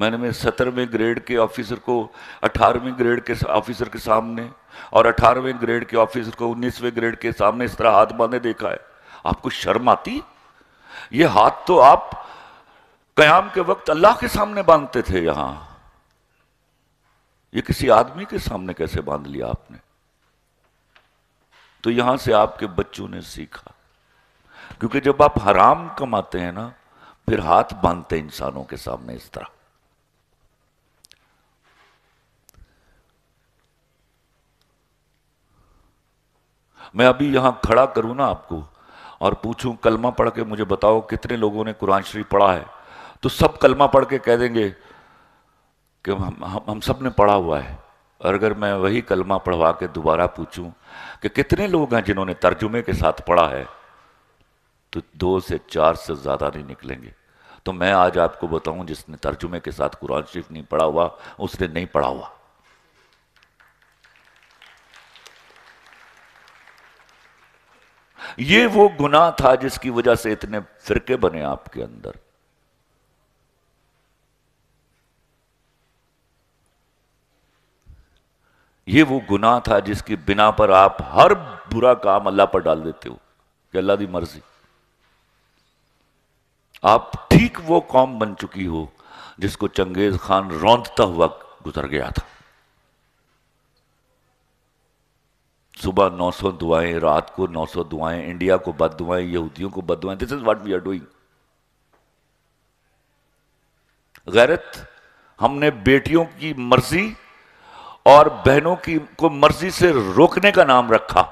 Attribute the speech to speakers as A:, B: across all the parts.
A: मैंने मैं सत्रहवें ग्रेड के ऑफिसर को अठारहवें ग्रेड के ऑफिसर के सामने और अठारहवें ग्रेड के ऑफिसर को उन्नीसवें ग्रेड के सामने इस तरह हाथ बांधे देखा है आपको शर्म आती ये हाथ तो आप कयाम के वक्त अल्लाह के सामने बांधते थे यहां ये किसी आदमी के सामने कैसे बांध लिया आपने तो यहां से आपके बच्चों ने सीखा क्योंकि जब आप हराम कमाते हैं ना फिर हाथ बांधते इंसानों के सामने इस तरह मैं अभी यहाँ खड़ा करूँ ना आपको और पूछूं कलमा पढ़ के मुझे बताओ कितने लोगों ने कुरान शरीफ पढ़ा है तो सब कलमा पढ़ के कह देंगे कि हम हम, हम सब ने पढ़ा हुआ है और अगर मैं वही कलमा पढ़वा के दोबारा पूछूं कि कितने लोग हैं जिन्होंने तर्जुमे के साथ पढ़ा है तो दो से चार से ज़्यादा नहीं निकलेंगे तो मैं आज आपको बताऊं जिसने तर्जुमे के साथ कुरान शरीफ नहीं पढ़ा हुआ उसने नहीं पढ़ा हुआ ये वो गुनाह था जिसकी वजह से इतने फिरके बने आपके अंदर ये वो गुनाह था जिसकी बिना पर आप हर बुरा काम अल्लाह पर डाल देते हो कि अल्लाह की मर्जी आप ठीक वो कौम बन चुकी हो जिसको चंगेज खान रौंदता हुआ गुजर गया था सुबह 900 दुआएं रात को 900 दुआएं इंडिया को बद दुआएं यहूदियों को बद दुआएं this is what we are doing गैरत हमने बेटियों की मर्जी और बहनों की को मर्जी से रोकने का नाम रखा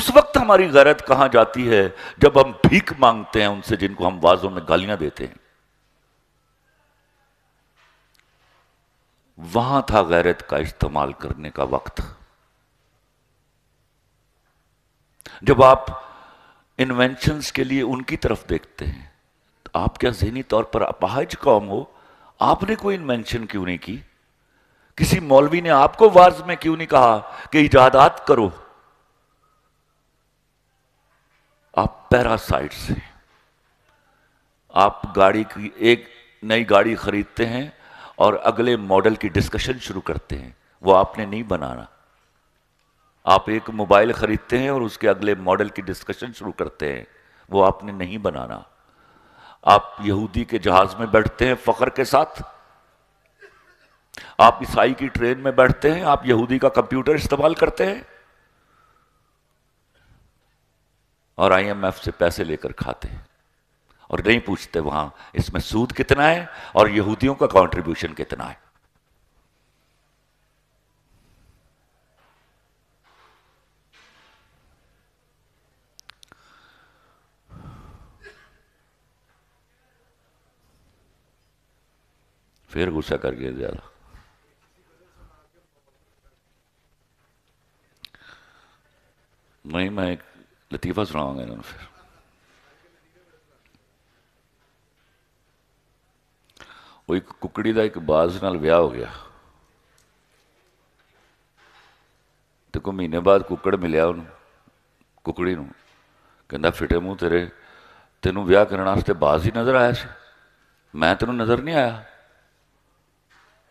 A: उस वक्त हमारी गैरत कहां जाती है जब हम भीख मांगते हैं उनसे जिनको हम वाजों में गालियां देते हैं वहां था गैरत का इस्तेमाल करने का वक्त जब आप इन्वेंशंस के लिए उनकी तरफ देखते हैं तो आप क्या जहनी तौर पर अपाहज कौम हो आपने कोई इन्वेंशन क्यों नहीं की किसी मौलवी ने आपको वार्ज में क्यों नहीं कहा कि इजादात करो आप पैरासाइड से आप गाड़ी की एक नई गाड़ी खरीदते हैं और अगले मॉडल की डिस्कशन शुरू करते हैं वो आपने नहीं बनाना आप एक मोबाइल खरीदते हैं और उसके अगले मॉडल की डिस्कशन शुरू करते हैं वो आपने नहीं बनाना आप यहूदी के जहाज में बैठते हैं फखर के साथ आप ईसाई की ट्रेन में बैठते हैं आप यहूदी का कंप्यूटर इस्तेमाल करते हैं और आईएमएफ से पैसे लेकर खाते हैं और नहीं पूछते वहां इसमें सूद कितना है और यहूदियों का कंट्रीब्यूशन कितना है ਫਿਰ ਗੁੱਸਾ ਕਰ ਗਏ ਜ਼ਿਆਦਾ ਨਹੀਂ ਮੈਂ ਲਤੀਫਾ ਸੁਣਾਉਂਗਾ ਇਹਨਾਂ ਨੂੰ ਫਿਰ ਉਹ ਇੱਕ ਕੁਕੜੀ ਦਾ ਇੱਕ ਬਾਜ਼ ਨਾਲ ਵਿਆਹ ਹੋ ਗਿਆ ਤੇ ਕੋ ਮਹੀਨੇ ਬਾਅਦ ਕੁਕੜ ਮਿਲਿਆ ਉਹਨੂੰ ਕੁਕੜੀ ਨੂੰ ਕਹਿੰਦਾ ਫਿਟੇ ਮੂੰਹ ਤੇਰੇ ਤੈਨੂੰ ਵਿਆਹ ਕਰਨ ਵਾਸਤੇ ਬਾਜ਼ ਹੀ ਨਜ਼ਰ ਆਇਆ ਸੀ ਮੈਂ ਤੈਨੂੰ ਨਜ਼ਰ ਨਹੀਂ ਆਇਆ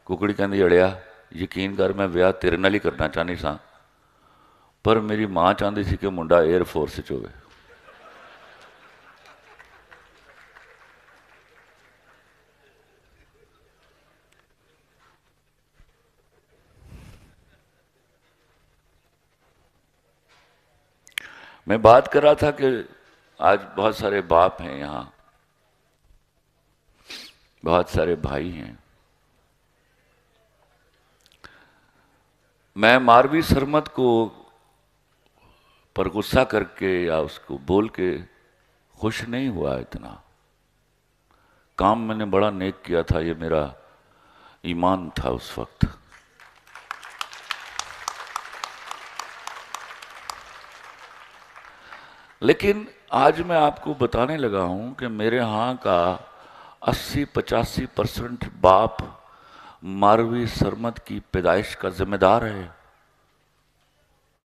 A: कुकड़ी कहती अड़िया यकीन कर मैं विह तेरे न ही करना चाहनी स पर मेरी माँ चाहती थी कि मुंडा एयरफोर्स हो मैं बात कर रहा था कि आज बहुत सारे बाप हैं यहाँ बहुत सारे भाई हैं मैं मारवी सरमत को पर गुस्सा करके या उसको बोल के खुश नहीं हुआ इतना काम मैंने बड़ा नेक किया था ये मेरा ईमान था उस वक्त लेकिन आज मैं आपको बताने लगा हूं कि मेरे यहां का 80-85 परसेंट बाप मारवी सरमद की पैदाइश का जिम्मेदार है